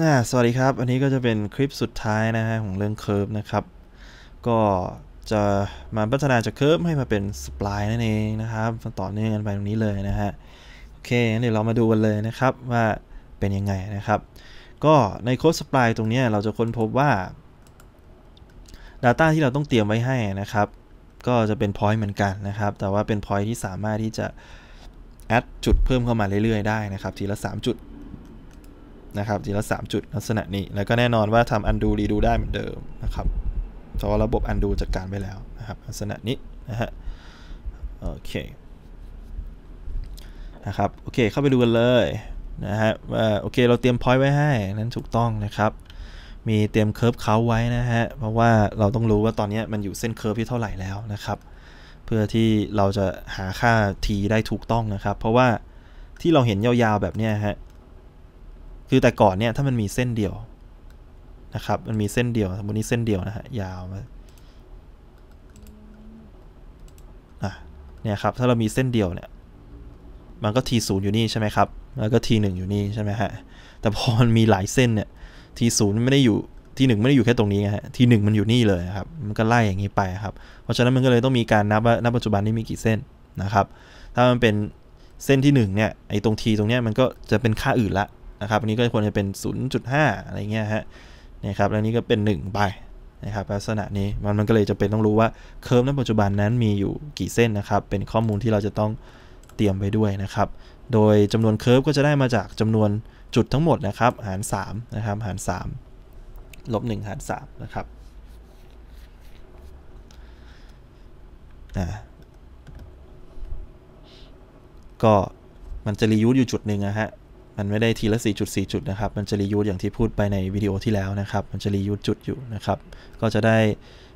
นะสวัสดีครับอันนี้ก็จะเป็นคลิปสุดท้ายนะฮะของเรื่องเคิร์ฟนะครับก็จะมาพัฒนาจากเคิร์ฟให้มาเป็นสปลายนั่นเองนะครับต่อเนื่องกันไปตรงนี้เลยนะฮะโอเคงั้นเดี๋ยวเรามาดูกันเลยนะครับว่าเป็นยังไงนะครับ ก็ในโค้ดสปลายตรงนี้เราจะค้นพบว่า Data ที่เราต้องเตรียมไว้ให้นะครับ ก็จะเป็น point เหมือนกันนะครับ แต่ว่าเป็น point ที่สามารถที่จะแอดจุดเพิ่มเข้ามาเรื่อยๆได้นะครับทีละ3จุดนะครับทีละ3จุดลักษณะนี้แล้วก็แน่นอนว่าทำ undo redo ได้เหมือนเดิมนะครับเพราะว่าระบบ undo จัดการไปแล้วนะครับลักษณะนี้นะฮะโอเคนะครับโอเคเข้าไปดูกันเลยนะฮะว่าโอเค เราเตรียมพอยต์ไว้ให้นั้นถูกต้องนะครับมีเตรียมเคอร์ฟเขาไว้นะฮะเพราะว่าเราต้องรู้ว่าตอนนี้มันอยู่เส้นเคอร์ฟที่เท่าไหร่แล้วนะครับ เพื่อที่เราจะหาค่า t ได้ถูกต้องนะครับเพราะว่าที่เราเห็นยาวๆแบบนี้ฮะคือแต่ก่อนเนี่ยถ้ามันมีเส้นเดียวนะครับมันมีเส้นเดียวสมมตินี้เส้นเดียวนะฮะยาวมาเนี่ยครับถ้าเรามีเส้นเดียว เนี่ย มัน ก็ t 0อยู่นี่ ใช่ไหมครับแล้วก็ t 1อยู่นี่ใช่ไหมฮะแต่พอมันมีหลายเส้นเนี่ย t 0ไม่ได้อยู่ t 1ไม่ได้อยู่แค่ตรงนี้ฮะ t 1มันอยู่นี่ เลยครับมันก็ ไล่อย่างนี้ไปครับเพราะฉะนั้นมันก็เลยต้องมีการนับว่าบปัจจุบันนี้มีกี่เส้นนะครับ ถ้ามันเป็นเส้นที่1เนี่ยไอ้ตรง t ตรงเนี้ยมันก็จะเป็นค่าอื่นละะครับอันนี้ก็ควรจะเป็น 0.5 อะไรเงี้ยฮะนะครับ แล้วนี้ก็เป็น 1 ไปนะครับลักษณะนี้มันมันก็เลยจะเป็นต้องรู้ว่าเคอร์ฟนปัจจุบันนั้นมีอยู่กี่เส้นนะครับ เป็นข้อมูลที่เราจะต้องเตรียมไปด้วยนะครับ โดยจำนวนเคอร์ฟก็จะได้มาจากจำนวนจุดทั้งหมดนะครับ หาร3นะครับ หาร3ลบ1หาร3นะครับก็มันจะรียูสอยู่จุดหนึ่งนะฮะมันไม่ได้ทีละ 4 4 จุดนะครับ มันจะรียูดอย่างที่พูดไปในวิดีโอที่แล้วนะครับ มันจะรียูดจุดอยู่นะครับ ก็จะได้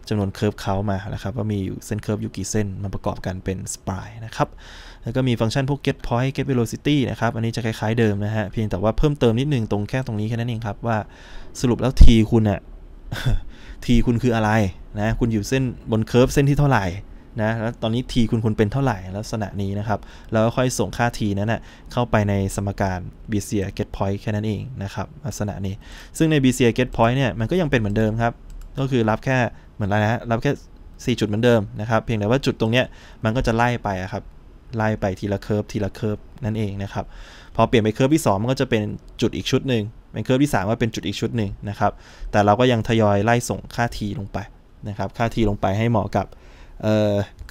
จำนวนเคอร์ฟเขามานะครับว่ามีเส้นเคอร์ฟอยู่กี่เส้นมาประกอบกันเป็นสปายนะครับ แล้วก็มีฟังก์ชันพวก get point get velocity นะครับ อันนี้จะคล้ายๆเดิมนะฮะ เพียงแต่ว่าเพิ่มเติมนิดนึงตรงแค่ตรงนี้แค่นั้นเองครับว่าสรุปแล้ว t คุณอะ t คุณคืออะไรนะ คุณอยู่เส้นบนเคอร์ฟเส้นที่เท่าไหร่นะแล้วตอนนี้ t คุณคุณเป็นเท่า ไหร่ลักษณะนี้นะครับแล้วค่อยส่งค่า t นั้นนะเข้าไปในสมการ b c i get point แค่นั้นเองนะครับลักษณะนี้ ซึ่งใน b c i get point เนี่ยมันก็ยังเป็นเหมือนเดิมครับก็คือรับแค่เหมือนไรนะรับแค่ 4 จุดเหมือนเดิมนะครับเพียงแต่ว่าจุดตรงเนี้ยมันก็จะไล่ไปครับไล่ไปทีละเคอร์ฟทีละเคอร์ฟนั่นเองนะครับพอเปลี่ยนไปเคอร์ฟที่2มันก็จะเป็นจุดอีกชุดหนึ่งเป็นเคอร์ฟที่3ว่าเป็นจุดอีกชุดหนึ่งนะครับแต่เราก็ยังทยอยไล่ส่งค่า t ลงไปนะครับค่า t ลงไปให้เหมาะกับเ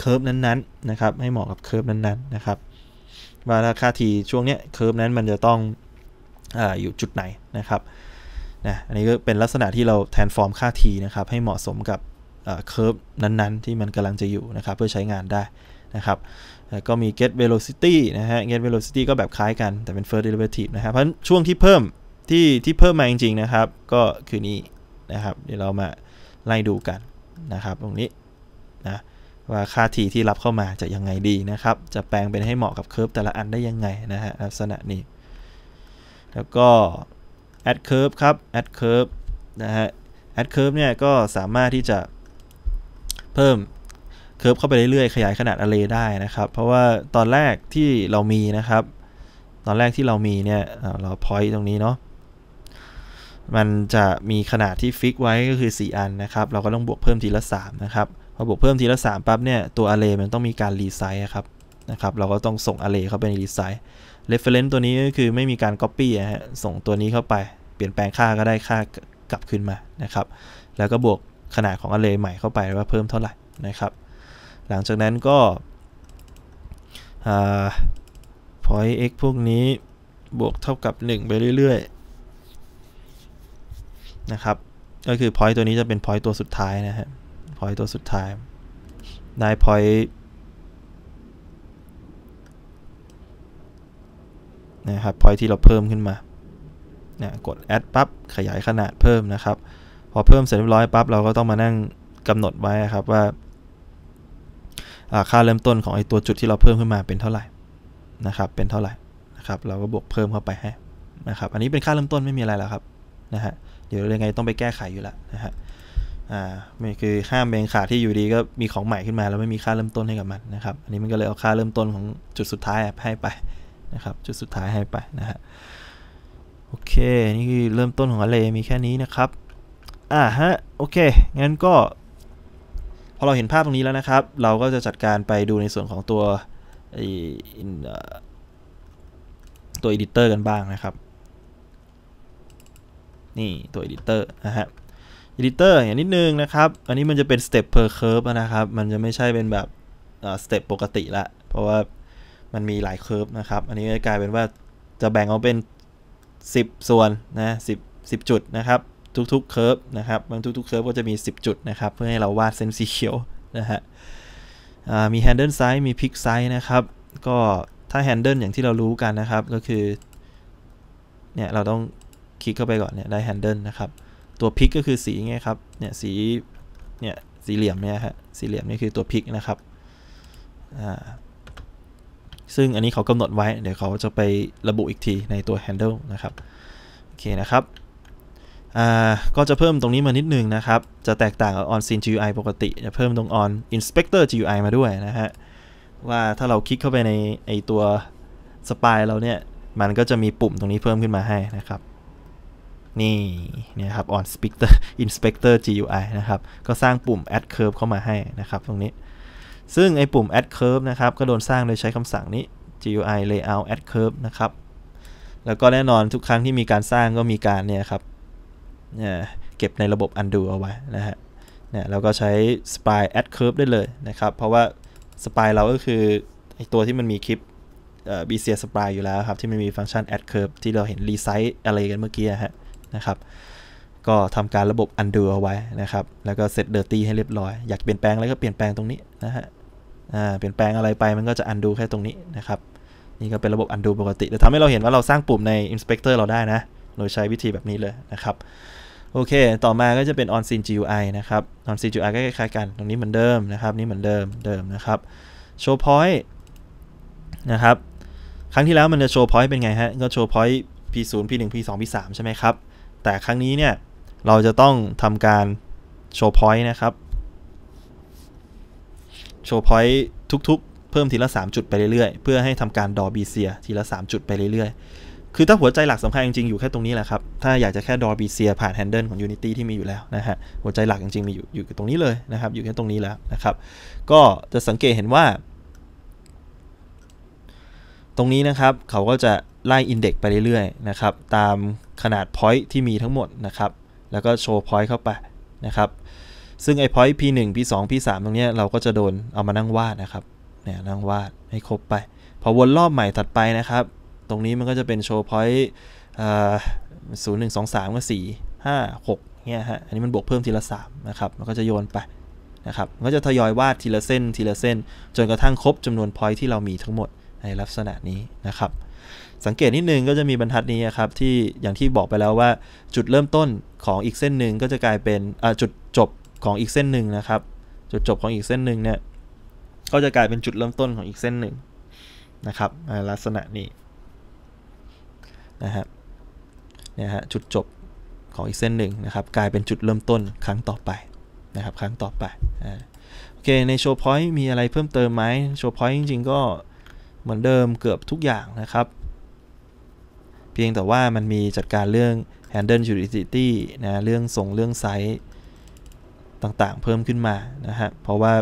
คอร์ฟนั้น ๆ นะครับ ให้เหมาะกับเคอร์ฟนั้นๆนะครับว่าราคาทีช่วงเนี้ยเคอร์ฟนั้นมันจะต้องออยู่จุดไหนนะครับนะอันนี้ก็เป็นลักษณะที่เราแทนฟอร์มค่าทีนะครับ ให้เหมาะสมกับเคอร์ฟนั้น ๆ ที่มันกำลังจะอยู่นะครับ เพื่อใช้งานได้นะครับ ก็มี get velocity นะฮะ get velocity ก็แบบคล้ายกันแต่เป็น first derivative นะครับเพราะช่วงที่เพิ่มที่ที่เพิ่มมาจริงๆนะครับ ก็คือนี้นะครับ เดี๋ยวเรามาไล่ดูกันนะครับ ตรงนี้นะว่าค่าทีที่รับเข้ามาจะยังไงดีนะครับ จะแปลงเป็นให้เหมาะกับเคอร์ฟแต่ละอันได้ยังไงนะฮะ ลักษณะนี้ แล้วก็ add curve ครับ add curve นะฮะ add curve เนี่ยก็สามารถที่จะเพิ่มเคอร์ฟเข้าไปเรื่อยๆ ขยายขนาดอะเรได้นะครับ เพราะว่าตอนแรกที่เรามีนะครับ ตอนแรกที่เรามีเนี่ย เราพอยต์ตรงนี้เนาะ มันจะมีขนาดที่ฟิกไว้ก็คือ 4 อันนะครับ เราก็ต้องบวกเพิ่มทีละ3นะครับพอบวกเพิ่มทีละ 3ปั๊บเนี่ย ตัว array มันต้องมีการรีไซส์ครับ นะครับ เราก็ต้องส่ง array เข้าไปในรีไซส์ reference ตัวนี้ก็คือไม่มีการ copy นะฮะส่งตัวนี้เข้าไป เปลี่ยนแปลงค่าก็ได้ค่ากลับขึ้นมานะครับ แล้วก็บวกขนาดของ array ใหม่เข้าไปว่าเพิ่มเท่าไหร่นะครับ หลังจากนั้นก็ point x พวกนี้บวกเท่ากับ1ไปเรื่อยๆนะครับก็คือ point ตัวนี้จะเป็น point ตัวสุดท้ายนะฮะพอยตัวสุดท้ายนายพอยนะครับพอยที่เราเพิ่มขึ้นมาเนี่ยกด add ปั๊บขยายขนาดเพิ่มนะครับ พอเพิ่มเสร็จเรียบร้อยปั๊บเราก็ต้องมานั่งกำหนดไว้ครับว่า ค่าเริ่มต้นของไอตัวจุดที่เราเพิ่มขึ้นมาเป็นเท่าไหร่นะครับเป็นเท่าไหร่นะครับ เราก็บวกเพิ่มเข้าไปให้นะครับอันนี้เป็นค่าเริ่มต้นไม่มีอะไรแล้วครับนะฮะเดี๋ยวยังไงต้องไปแก้ไขอยู่แล้วนะฮะอ่ามันคือห้ามเบงขาดที่อยู่ดีก็มีของใหม่ขึ้นมาแล้วไม่มีค่าเริ่มต้นให้กับมันนะครับอันนี้มันก็เลยเอาค่าเริ่มต้นของจุดสุดท้ายให้ไปนะครับ จุดสุดท้ายให้ไปนะฮะโอเคนี่คือเริ่มต้นของอะไรมีแค่นี้นะครับอ่าฮะโอเคงั้นก็ พอเราเห็นภาพตรงนี้แล้วนะครับ เราก็จะจัดการไปดูในส่วนของตัวตัวอดิเตอร์กันบ้างนะครับ นี่ตัวอดิเตอร์นะฮะ editor อย่างนิดนึงนะครับ อันนี้มันจะเป็น step per curve นะครับ มันจะไม่ใช่เป็นแบบสเต็ปปกติละ เพราะว่ามันมีหลายเคิร์ฟนะครับ อันนี้จะกลายเป็นว่าจะแบ่งเอาเป็น 10 ส่วนนะ10 10 จุดนะครับ ทุกๆเคิร์ฟนะครับมันทุกๆเคิร์ฟก็จะมี 10 จุดนะครับเพื่อให้เราวาดเส้นสีเขียวนะฮะมีแฮนเดิลไซส์มีพิกไซส์นะครับก็ถ้าแฮนเดิลอย่างที่เรารู้กันนะครับก็คือเนี่ยเราต้องคลิกเข้าไปก่อนเนี่ยได้แฮนเดิลนะครับตัวพิกก็คือสีไงครับ เนี่ยสี เนี่ยสีเหลี่ยมเนี่ยฮะ สีเหลี่ยมนี่คือตัวพิกนะครับ อ่า ซึ่งอันนี้เขากำหนดไว้ เดี๋ยวเขาจะไประบุอีกที ในตัว handle นะครับ โอเคนะครับ อ่า ก็จะเพิ่มตรงนี้มานิดนึงนะครับ จะแตกต่างกับ on scene GUI ปกติจะเพิ่มตรง on inspector GUI มาด้วยนะฮะ ว่าถ้าเราคลิกเข้าไปในไอตัว สปายเราเนี่ย มันก็จะมีปุ่มตรงนี้เพิ่มขึ้นมาให้นะครับนี่ เนี่ยครับ on inspector inspector GUI นะครับก็สร้างปุ่ม add curve เข้ามาให้นะครับตรงนี้ ซึ่งไอปุ่ม add curve นะครับก็โดนสร้างโดยใช้คำสั่งนี้ GUI layout add curve นะครับแล้วก็แน่นอนทุกครั้งที่มีการสร้างก็มีการเนี่ยครับเนี่ยเก็บในระบบ undo เอาไว้นะฮะเนี่ยแล้วก็ใช้ spy add curve ได้เลยนะครับเพราะว่า spy เราก็คือไอตัวที่มันมีคลิป b ีเซีย s ปาอยู่แล้วครับที่มันมีฟังก์ชัน add curve ที่เราเห็น resize อะไรกันเมื่อกี้ฮะนะครับก็ทำการระบบ undo เอาไว้นะครับแล้วก็เ set dirty ให้เรียบร้อย อยากเปลี่ยนแปลงอะไรก็เปลี่ยนแปลงตรงนี้นะฮะอ่าเปลี่ยนแปลงอะไรไปมันก็จะ undo แค่ตรงนี้นะครับนี่ก็เป็นระบบ undo ปกติแต่ทำให้เราเห็นว่าเราสร้างปุ่มใน inspector เราได้นะโดยใช้วิธีแบบนี้เลยนะครับโอเคต่อมาก็จะเป็น on scene GUI นะครับ on scene GUI ก็คล้ายๆ กันตรงนี้เหมือนเดิมนะครับนี่เหมือนเดิมเดิมนะครับ show point นะครับครั้งที่แล้วมันจะโชว์ point เป็นไงฮะก็โชว์ point p 0 p 1 p 2 p 3ใช่ไหมครับแต่ครั้งนี้เนี่ยเราจะต้องทำการโชว์พอยต์นะครับโชว์พอยต์ทุกๆ เพิ่มทีละ3 จุดไปเรื่อยๆ เพื่อให้ทำการดอบีเซีย ทีละ3จุดไปเรื่อยๆคือถ้าหัวใจหลักสำคัญจริงๆอยู่แค่ตรงนี้แหละครับ ถ้าอยากจะแค่ดอบีเซียผ่านแฮนเดิลของ Unity ที่มีอยู่แล้วนะฮะหัวใจหลักจริงๆมีอยู่อยู่ตรงนี้เลยนะครับอยู่แค่ตรงนี้แล้วนะครับ ก็จะสังเกตเห็นว่า ตรงนี้นะครับเขาก็จะไล่อินเด็กไปเรื่อยๆนะครับ ตามขนาดพอย n ์ที่มีทั้งหมดนะครับ แล้วก็โชว์พอยต์เข้าไปนะครับ ซึ่งไอ้พอย n ์ p 1 p 2 p 3ตรงเนี้ยเราก็จะโดนเอามานั่งวาดนะครับเนี่ยนั่งวาดให้ครบไป พอวนรอบใหม่ถัดไปนะครับ ตรงนี้มันก็จะเป็นโชว์พอยต์ศูนย์หนึ่งสองสามก็สี่ห้าหกเนี่ยฮะอันนี้มันบวกเพิ่มทีละสามนะครับมันก็จะโยนไปนะครับ มันก็จะทยอยวาดทีละเส้นทีละเส้นจนกระทั่งครบจำนวนพอย n ์ที่เรามีทั้งหมดในลักษณะนี้นะครับ สังเกตนิดนึง ก็จะมีบรรทัดนี้นครับที่อย่างที่บอกไปแล้วว่า จุดเริ่มต้นของอีกเส้นหนึ่งก็จะกลายเป็นจุดจบของอีกเส้นหนึ่งนะครับจุดจบของอีกเส้นหนึ่งเนี่ยก็จะกลายเป็นจุดเริ่มต้นของอีกเส้นหนึ่งนะครับลักษณะนี้นะฮะเนี่ยฮะจุดจบของอีกเส้นหนึ่งนะครับกลายเป็นจุดเริ่มต้นครั้งต่อไปนะครับครั้งต่อไปโอเคในโชว์พอยต์มีอะไรเพิ่มเติมไหมโชว์พอยต์จริงๆก็เหมือนเดิมเกือบทุกอย่างนะครับ เพียงแต่ว่ามันมีจัดการเรื่อง handle utility นะเรื่องส่งเรื่องไซต์ต่างๆเพิ่มขึ้นมา นะฮะเพราะว่า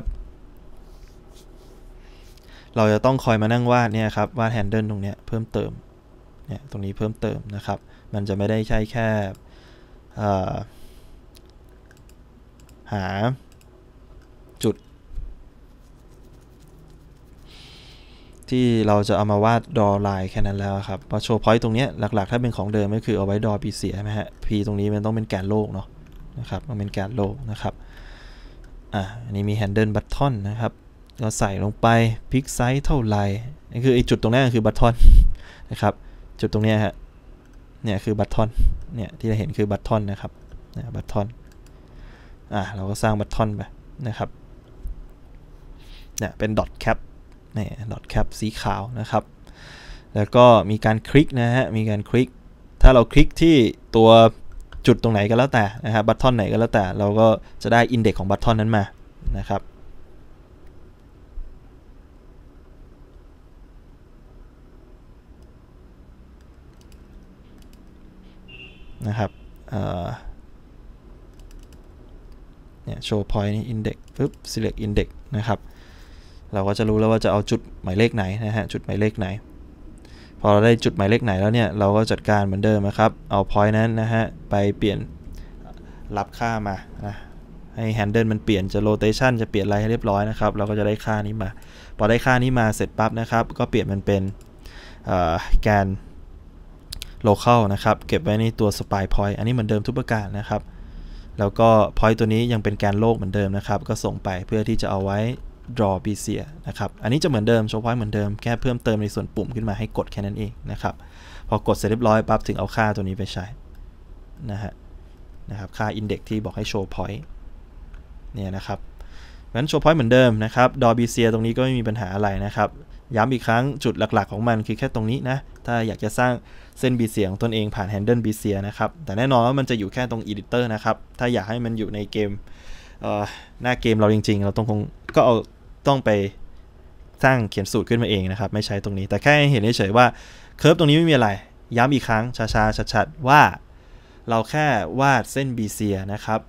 เราจะต้องคอยมานั่งวาดเนี่ย ครับวาด handle ตรงเนี้ยเพิ่มเติมเนี่ยตรงนี้เพิ่มเติมนะครับ มันจะไม่ได้ใช่แค่หาที่เราจะเอามาวาดดอลายแค่นั้นแล้วครับพอโชว์พอยต์ตรงนี้หลักๆถ้าเป็นของเดิมก็คือเอาไว้ดอปีเสียใช่ไหมฮะพีตรงนี้มันต้องเป็นแกนโลกเนาะนะครับ มันเป็นแกนโลกนะครับ อ่ะ อันนี้มีแฮนเดิลบัตทอนนะครับ เราใส่ลงไปพิกไซส์เท่าไหร่นี่คือไอจุดตรงนี้นคือบัตทอนนะครับ จุดตรงนี้ฮะเนี่ยคือบัตทอนเนี่ยที่เราเห็นคือบัตทอนนะครับนยบัตทอนอ่ะเราก็สร้างบัตทอนไปนะครับ เนี่ยเป็นดอทแคปนี่หลอดแคปสีขาวนะครับ แล้วก็มีการคลิกนะฮะ มีการคลิก ถ้าเราคลิกที่ตัวจุดตรงไหนก็แล้วแต่ นะฮะบบัตทอนไหนก็แล้วแต่ เราก็จะได้อินเด็กของบัตทอนนั้นมา นะครับนะครับเนี่ยโชว์พอยต์นี่อินเด็กซ์ปุ๊บ select index นะครับเราก็จะรู้แล้วว่าจะเอาจุดหมายเลขไหนนะฮะ จุดหมายเลขไหน พอเราได้จุดหมายเลขไหนแล้วเนี่ย เราก็จัดการเหมือนเดิมนะครับ เอา point นั้นนะฮะ ไปเปลี่ยนรับค่ามานะให้แฮนเดิลมันเปลี่ยน จะโรเตชันจะเปลี่ยนอะไรให้เรียบร้อยนะครับ เราก็จะได้ค่านี้มา พอได้ค่านี้มาเสร็จปั๊บนะครับ ก็เปลี่ยนมันเป็นแกน local นะครับ เก็บไว้ในตัว spy point อันนี้เหมือนเดิมทุกประการนะครับ แล้วก็ point ตัวนี้ยังเป็นแกนโลกเหมือนเดิมนะครับ ก็ส่งไปเพื่อที่จะเอาไว้ draw PC นะครับอันนี้จะเหมือนเดิมโชว์พอยต์เหมือนเดิมแค่เพิ่มเติมในส่วนปุ่มขึ้นมาให้กดแค่นั้นเองนะครับพอกดเสร็จเรียบร้อยปั๊บถึงเอาค่าตัวนี้ไปใช้นะฮะนะครับค่า index ที่บอกให้โชว์พอยต์เนี่ยนะครับงั้นโชว์พอยต์เหมือนเดิมนะครับ draw PC ตรงนี้ก็ไม่มีปัญหาอะไรนะครับย้ำอีกครั้งจุดหลัก ๆของมันคือแค่ตรงนี้นะถ้าอยากจะสร้างเส้น BC ของตนเองผ่าน handle BC นะครับแต่แน่นอนว่ามันจะอยู่แค่ตรง editor นะครับถ้าอยากให้มันอยู่ในเกมหน้าเกมเราจริงๆ เราต้องคงก็เอาต้องไปสร้างเขียนสูตรขึ้นมาเองนะครับ ไม่ใช้ตรงนี้แต่แค่เห็นเฉยๆว่าเคิร์ฟตรงนี้ไม่มีอะไร ย้ำอีกครั้งช้าๆ ชัด ๆ ว่าเราแค่วาดเส้นบีเซียนะครับ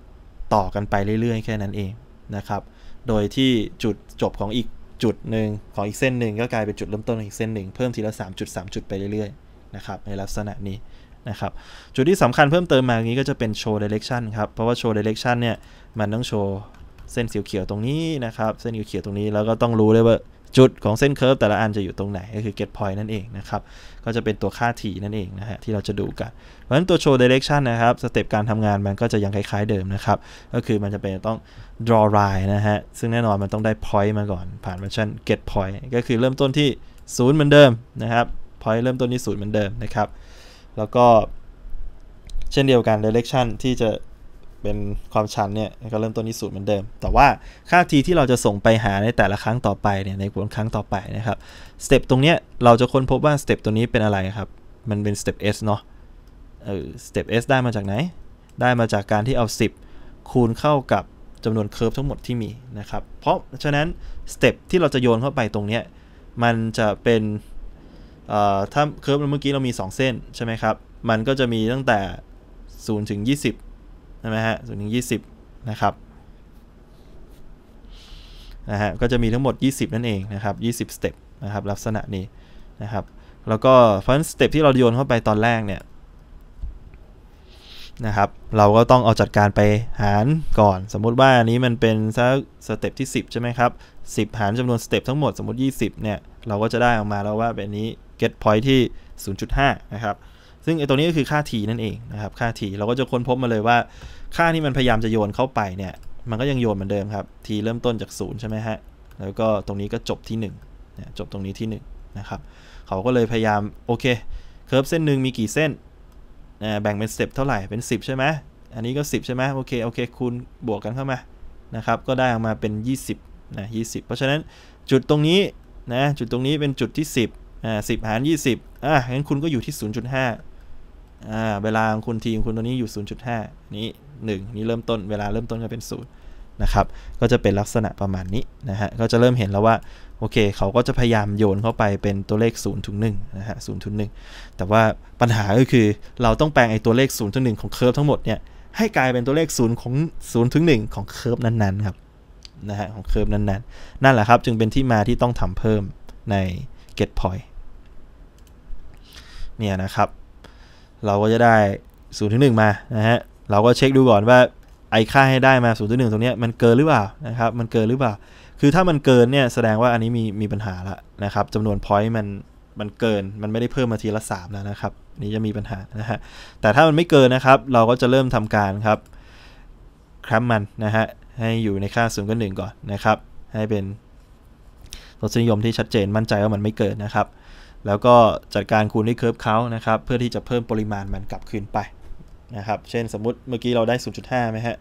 ต่อกันไปเรื่อยๆ แค่นั้นเองนะครับโดยที่จุดจบของอีก จุดหนึ่งของอีกเส้นหนึ่งก็กลายเป็นจุดเริ่มต้นของอีกเส้นหนึ่งเพิ่มทีละ3จุด3จุดไปเรื่อยๆนะครับในลักษณะนี้นะครับจุดที่สำคัญเพิ่มเติมมาอย่างนี้ก็จะเป็นโชว์เดเรคชันครับเพราะว่าโชว์เดเรคชันเนี่ยมันต้องโชว์เส้นสีเขียวตรงนี้นะครับ เส้นสีเขียวตรงนี้ แล้วก็ต้องรู้เลยว่าจุดของเส้นเคอร์ฟแต่ละอันจะอยู่ตรงไหนก็คือ get point นั่นเองนะครับ ก็จะเป็นตัวค่าถี่นั่นเองนะฮะ ที่เราจะดูกัน เพราะฉะนั้นตัวโชว์ direction นะครับ สเต็ปการทำงานมันก็จะยังคล้ายๆเดิมนะครับ ก็คือมันจะเป็นต้อง draw line นะฮะ ซึ่งแน่นอนมันต้องได้ point มาก่อนผ่านฟังก์ชัน get point ก็คือเริ่มต้นที่ศูนย์เหมือนเดิมนะครับ point เริ่มต้นที่ศูนย์เหมือนเดิมนะครับแล้วก็เช่นเดียวกัน direction ที่จะเป็นความชันเนี่ยก็เริ่มต้นที่ศูนย์เหมือนเดิม แต่ว่าค่า t ที่เราจะส่งไปหาในแต่ละครั้งต่อไปเนี่ยในผลครั้งต่อไปนะครับสเต็ปตรงเนี้ยเราจะค้นพบว่าสเต็ปตัวนี้เป็นอะไรครับ มันเป็นสเต็ป s เนาะเออสเต็ป s ได้มาจากไหน ได้มาจากการที่เอา 10 คูณเข้ากับจำนวนเคอร์ฟทั้งหมดที่มีนะครับ เพราะฉะนั้นสเต็ปที่เราจะโยนเข้าไปตรงเนี้ยมันจะเป็นถ้าเคอร์ฟเมื่อกี้เรามี 2 เส้นใช่ไหมครับ มันก็จะมีตั้งแต่0ถึง20ช่ไหมฮะศูนย์ถึงยี่สิบนะครับนะฮะก็จะมีทั้งหมด 20 นั่นเองนะครับ20สเต็ปนะครับลักษณะนี้นะครับแล้วก็เพราะฉะนั้นสเต็ปที่เราโยนเข้าไปตอนแรกเนี่ยนะครับเราก็ต้องเอาจัดการไปหารก่อน สมมุติว่าอันนี้มันเป็นสักสเต็ปที่ 10 ใช่ไหมครับ 10 หารจำนวนสเต็ปทั้งหมดสมมติ20เนี่ยเราก็จะได้ออกมาแล้วว่าแบบนี้ get point ที่ 0.5นะครับซึ่งไอ้ตัวนี้ก็คือค่า t นั่นเองนะครับค่า t เราก็จะค้นพบมาเลยว่าค่าที่มันพยายามจะโยนเข้าไปเนี่ย มันก็ยังโยนเหมือนเดิมครับ ทีเริ่มต้นจากศูนย์ใช่ไหมฮะ แล้วก็ตรงนี้ก็จบที่1เนี่ยจบตรงนี้ที่ 1 นะครับ เขาก็เลยพยายาม โอเค เคอร์ฟเส้นหนึ่งมีกี่เส้นแบ่งเป็นสเต็ปเท่าไหร่ เป็น 10 ใช่ไหม อันนี้ก็ 10 ใช่ไหม โอเค โอเค คูณบวกกันเข้ามา นะครับ ก็ได้ออกมาเป็น 20นะ20 เพราะฉะนั้นจุดตรงนี้นะ จุดตรงนี้เป็นจุดที่ 10อ่า10หาร20อ่ะงั้นคุณก็อยู่ที่ 0.5อ่าเวลาคุณทีมคุณตัวนี้อยู่ 0.5 นี้ 1 นี้เริ่มต้น เวลาเริ่มต้นก็เป็น 0 นะครับ ก็จะเป็นลักษณะประมาณนี้นะฮะ ก็จะเริ่มเห็นแล้วว่า โอเค เขาก็จะพยายามโยนเข้าไปเป็นตัวเลข 0 ถึง 1 นะฮะ 0 ถึง 1 แต่ว่าปัญหาก็คือเราต้องแปลงไอ้ตัวเลข 0 ถึง 1 ของเคอร์ฟทั้งหมดเนี่ยให้กลายเป็นตัวเลข 0 ของ 0 ถึง 1 ของเคอร์ฟนั้นๆ ครับนะฮะของเคอร์ฟนั้นๆ นั่นแหละครับจึงเป็นที่มาที่ต้องทำเพิ่มใน get point เนี่ยนะครับเราก็จะได้0ูนย์ถึงหมา นะฮะ เราก็เช็คดูก่อนว่าไอค่าให้ได้มา0ูนย์ถึงหตรงนี้มันเกินหรือเปล่านะครับ มันเกินหรือเปล่า คือถ้ามันเกินเนี่ยแสดงว่าอันนี้มีมีปัญหาละนะครับจำนวนพอยต์มันมันเกิน มันไม่ได้เพิ่มมาทีละ3แล้วนะครับนี่จะมีปัญหานะฮะ แต่ถ้ามันไม่เกินนะครับ เราก็จะเริ่มทำการครับครับมันนะฮะให้อยู่ในค่าศูนย์กับหก่อนนะครับ ให้เป็นรสนิยมที่ชัดเจนมั่นใจว่ามันไม่เกินนะครับแล้วก็จัดการคูณด้วยเคิร์ฟเขานะครับ เพื่อที่จะเพิ่มปริมาณมันกลับคืนไป นะครับ เช่นสมมติเมื่อกี้เราได้ 0.5ไหมฮะ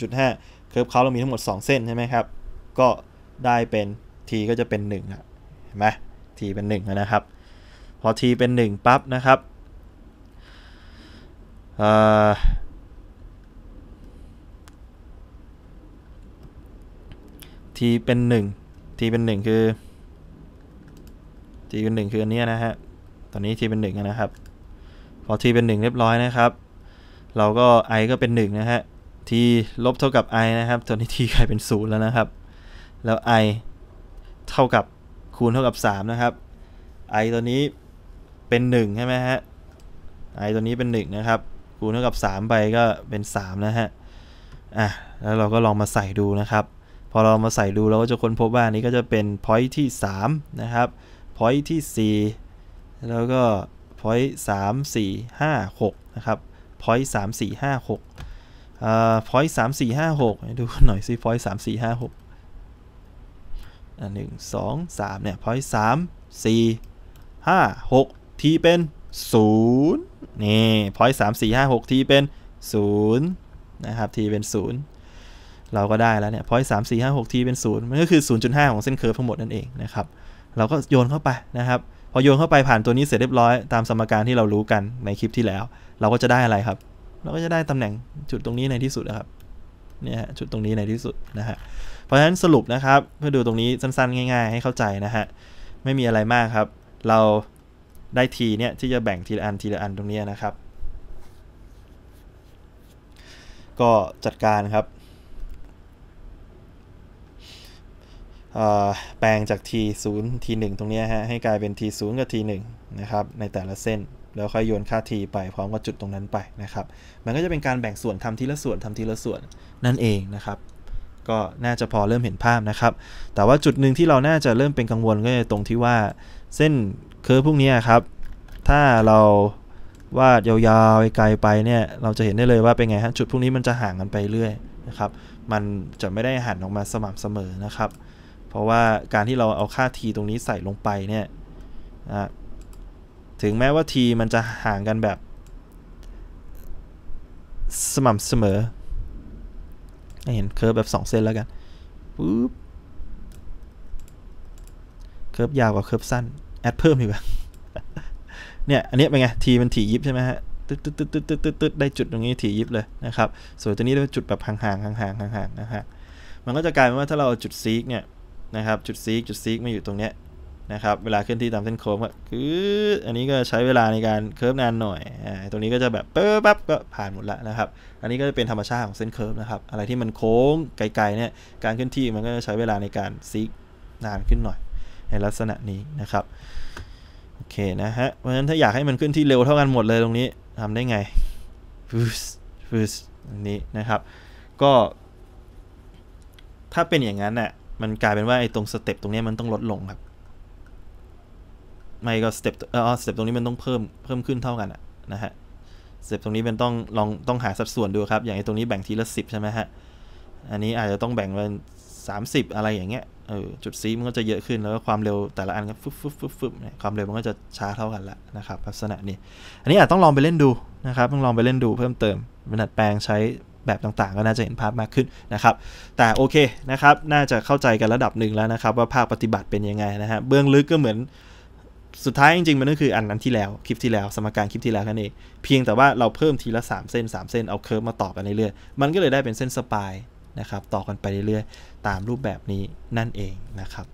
0.5เคิร์ฟเขาเรามีทั้งหมด 2 เส้นใช่ไหมครับ ก็ได้เป็น t ก็จะเป็น1อ่ะเห็นไหม t เป็น1 นะครับ พอ t เป็น 1 ปั๊บนะครับทีเป็น1ทีเป็น 1 คือ t เป็นหนึ่งคืออันนี้นะฮะ ตอนนี้ t เป็นหนึ่งนะครับ พอ t เป็นหนึ่งเรียบร้อยนะครับ เราก็ i ก็เป็นหนึ่งนะฮะ t ลบเท่ากับ i นะครับ ตอนนี้ t กลายเป็นศูนย์แล้วนะครับ แล้ว i เท่ากับคูณเท่ากับ3 นะครับ i ตัวนี้เป็น1ใช่ไหมฮะ i ตัวนี้เป็น1นะครับ คูณเท่ากับ 3 ไปก็เป็น3นะฮะอ่ะ แล้วเราก็ลองมาใส่ดูนะครับ พอเรามาใส่ดูเราก็จะค้นพบว่านี้ก็จะเป็น point ที่3 นะครับพอย n ์ที่ 4 แล้วก็มสี่ห3 4 5 6 นะครับมสี่ห3 4 5 6เอ่อมสี่ห3 4 5 6ดูหน่อยซิพอย n ์3 4 5 6อ่าหนึ่งสองสามเนี่ยมสี่ห3 4 5 6 ทีเป็น 0 นี่มสี่ห3 4 5 6 ทีเป็น 0 นะครับทีเป็น 0 เราก็ได้แล้วเนี่ยพอยต์สามสี่ห้าหกทีเป็น 0 มันก็คือ 0.5ของเส้นเคอร์ฟทั้งหมดนั่นเองนะครับเราก็โยนเข้าไปนะครับ พอโยนเข้าไปผ่านตัวนี้เสร็จเรียบร้อยตามสมการที่เรารู้กันในคลิปที่แล้ว เราก็จะได้อะไรครับ เราก็จะได้ตำแหน่งจุดตรงนี้ในที่สุดนะครับ เนี่ยจุดตรงนี้ในที่สุดนะฮะเพราะฉะนั้นสรุปนะครับ เพื่อดูตรงนี้สั้นๆ ง่ายๆให้เข้าใจนะฮะไม่มีอะไรมากครับ เราได้ทีเนี่ยที่จะแบ่งทีละอันทีละอันตรงนี้นะครับ ก็จัดการครับแปลงจาก t0 t1 ตรงนี้ฮะให้กลายเป็น t0 กับ t1 นะครับในแต่ละเส้นแล้วค่อยโยนค่า t ไปพร้อมกับจุดตรงนั้นไปนะครับมันก็จะเป็นการแบ่งส่วนทำทีละส่วนทำทีละส่วนนั่นเองนะครับ ก็น่าจะพอเริ่มเห็นภาพนะครับ แต่ว่าจุดหนึ่งที่เราน่าจะเริ่มเป็นกังวลก็จะตรงที่ว่าเส้นเคอร์พวกนี้ครับ ถ้าเราวาดยาวๆไกลไปเนี่ยเราจะเห็นได้เลยว่าเป็นไงฮะจุดพวกนี้มันจะห่างกันไปเรื่อยนะครับ มันจะไม่ได้หันออกมาสม่ำเสมอนะครับเพราะว่าการที่เราเอาค่า t ตรงนี้ใส่ลงไปเนี่ยนะถึงแม้ว่า t มันจะห่างกันแบบ สม่ำเสมอให้เห็นเคอร์ฟแบบ 2เส้นแล้วกันปุ๊บเคอร์ฟยาวกว่าเคอร์ฟสั้น แอดเพิ่มดีกว่าเนี่ยอันนี้เป็นไง t มันถี่ยิบใช่ไหมฮะตึ๊ดตึ๊ดตึ๊ดตึ๊ดตึ๊ดตึ๊ดได้จุดตรงนี้ถี่ยิบเลยนะครับ ส่วนตัวนี้ได้จุดแบบห่างๆห่างๆห่างๆนะฮะ มันก็จะกลายเป็นว่าถ้าเราเอาจุดซีกเนี่ยนะครับจุดซีกจุดซีกมาอยู่ตรงเนี้ยนะครับ เวลาเคลื่อนที่ตามเส้นโค้งก็คืออันนี้ก็ใช้เวลาในการเคิร์ฟนานหน่อย ตรงนี้ก็จะแบบป๊ปั๊บก็ผ่านหมดละนะครับ อันนี้ก็จะเป็นธรรมชาติของเส้นเคิร์ฟนะครับอะไรที่มันโค้งไกลๆเนี่ย การเคลื่อนที่มันก็ใช้เวลาในการซีกนานขึ้นหน่อยในลักษณะนี้นะครับโอเคนะฮะเพราะฉะนั้นถ้าอยากให้มันเคลื่อนที่เร็วเท่ากันหมดเลยตรงนี้ทำได้ไงฟูสฟูสอันนี้นะครับ ก็ ถ้าเป็นอย่างนั้นเนี่ยมันกลายเป็นว่าไอ้ตรงสเต็ปตรงนี้มันต้องลดลงครับ ไม่ก็สเต็ปเออสเต็ปตรงนี้มันต้องเพิ่มเพิ่มขึ้นเท่ากันอะนะฮะ สเต็ปตรงนี้มันต้องลองต้องหาสัดส่วนดูครับ อย่างไอ้ตรงนี้แบ่งทีละสิบใช่ไหมฮะ อันนี้อาจจะต้องแบ่งเป็นสามสิบอะไรอย่างเงี้ย เออจุดซีมันก็จะเยอะขึ้น แล้วก็ความเร็วแต่ละอันก็ฟึบฟึบฟึบฟึบเนี่ยความเร็วมันก็จะช้าเท่ากันละนะครับ ลักษณะนี้ อันนี้อาจต้องลองไปเล่นดูนะครับต้องลองไปเล่นดูเพิ่มเติมบรรดัดแปลงใช้แบบต่างๆ ก็น่าจะเห็นภาพมากขึ้นนะครับ แต่โอเคนะครับ น่าจะเข้าใจกันระดับหนึ่งแล้วนะครับ ว่าภาคปฏิบัติเป็นยังไงนะฮะเบื้องลึกก็เหมือนสุดท้ายจริงๆ มันก็คืออันนั้นที่แล้วคลิปที่แล้ว สมการคลิปที่แล้วนั่นเองเพียงแต่ว่าเราเพิ่มทีละ 3 เส้น 3 เส้นเอาเคิร์ฟมาต่อกันเรื่อยๆ มันก็เลยได้เป็นเส้นสปายนะครับ ต่อกันไปเรื่อยๆ ตามรูปแบบนี้นั่นเองนะครับ